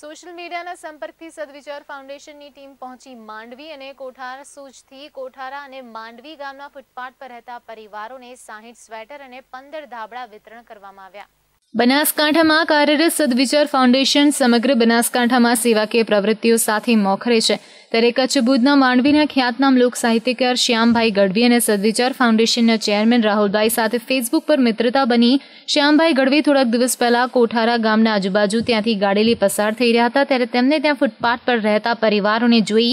social મીડિયાના સંપર્કથી સદવિચાર ફાઉન્ડેશનની team પહોંચી માંડવી અને કોઠાર સૂજથી કોઠારા અને માંડવી ગામના ફૂટપાથ પર રહેતા પરિવારોને સાહીઠ સ્વેટર અને પંદર ધાબળા વિતરણ કરવામાં આવ્યા બનાસકાંઠામાં કાર્યરત સદવિચાર ફાઉન્ડેશન સમગ્ર બનાસકાંઠામાં સેવાકીય પ્રવૃત્તિઓ સાથે મોખરે છે ત્યારે કચ્છ ભુજના માંડવીના ખ્યાતનામ લોક સાહિત્યકાર શ્યામભાઈ ગઢવી અને સદવિચાર ફાઉન્ડેશનના ચેરમેન રાહુલભાઈ સાથે ફેસબુક પર મિત્રતા બની શ્યામભાઈ ગઢવી થોડાક દિવસ પહેલા કોઠારા ગામના આજુબાજુ ત્યાંથી ગાડેલી પસાર થઈ રહ્યા હતા ત્યારે તેમને ત્યાં ફૂટપાથ પર રહેતા પરિવારોને જોઈ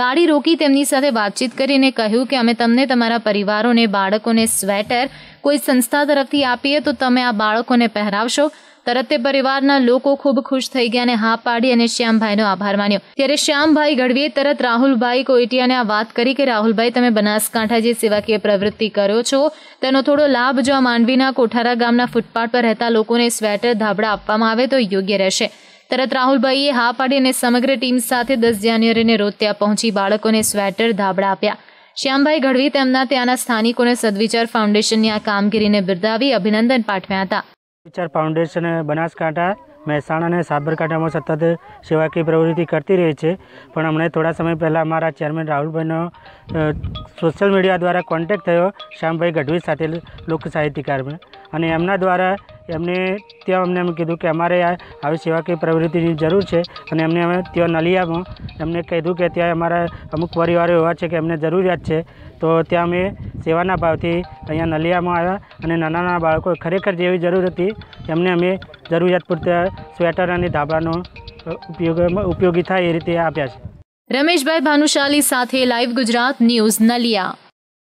ગાડી રોકી તેમની સાથે વાતચીત કરીને કહ્યું કે અમે તમને તમારા પરિવારોને બાળકોને સ્વેટર કોઈ સંસ્થા તરફથી આપીએ તો તમે આ બાળકોને પહેરાવશો તરત તે પરિવારના લોકો ખૂબ ખુશ થઈ ગયા અને હા પાડી અને શ્યામભાઈનો આભાર માન્યો ત્યારે શ્યામભાઈ ગઢવીએ તરત રાહુલભાઈ કોઈટિયાને આ વાત કરી કે રાહુલભાઈ તમે બનાસકાંઠા જે સેવાકીય પ્રવૃત્તિ કરો છો તેનો થોડો લાભ જો આ માંડવીના કોઠારા ગામના ફૂટપાથ પર રહેતા લોકોને સ્વેટર ધાબળા આપવામાં આવે તો યોગ્ય રહેશે તરત રાહુલભાઈએ હા પાડી અને સમગ્ર ટીમ સાથે દસ જાન્યુઆરીને રોજ ત્યાં પહોંચી બાળકોને સ્વેટર ધાબળા આપ્યા શ્યામભાઈ ગઢવી તેમના ત્યાંના સ્થાનિકોને સદવિચાર ફાઉન્ડેશનની આ કામગીરીને બિરદાવી અભિનંદન પાઠવ્યા હતા સદવિચાર ફાઉન્ડેશન બનાસકાંઠા મહેસાણા અને સાબરકાંઠામાં સતત સેવાકીય પ્રવૃત્તિ કરતી રહી છે પણ અમને થોડા સમય પહેલાં અમારા ચેરમેન રાહુલભાઈનો સોશિયલ મીડિયા દ્વારા કોન્ટેક્ટ થયો શ્યામભાઈ ગઢવી સાથે લોક સાહિત્યકારમાં અને એમના દ્વારા એમને ત્યાં અમને એમ કીધું કે અમારે આવી સેવા સેવાકીય પ્રવૃત્તિની જરૂર છે અને એમને અમે ત્યાં નલિયામાં એમને કીધું કે ત્યાં અમારા અમુક પરિવારો એવા છે કે એમને જરૂરિયાત છે તો ત્યાં અમે સેવાના ભાવથી અહીંયા નલિયામાં આવ્યા અને નાના નાના બાળકો ખરેખર જેવી જરૂર હતી એમને અમે જરૂરિયાત પૂરતા સ્વેટર અને ધાબાનો ઉપયોગ ઉપયોગી થાય એ રીતે આપ્યા છે રમેશભાઈ ભાનુશાલી સાથે લાઈવ ગુજરાત ન્યૂઝ નલિયા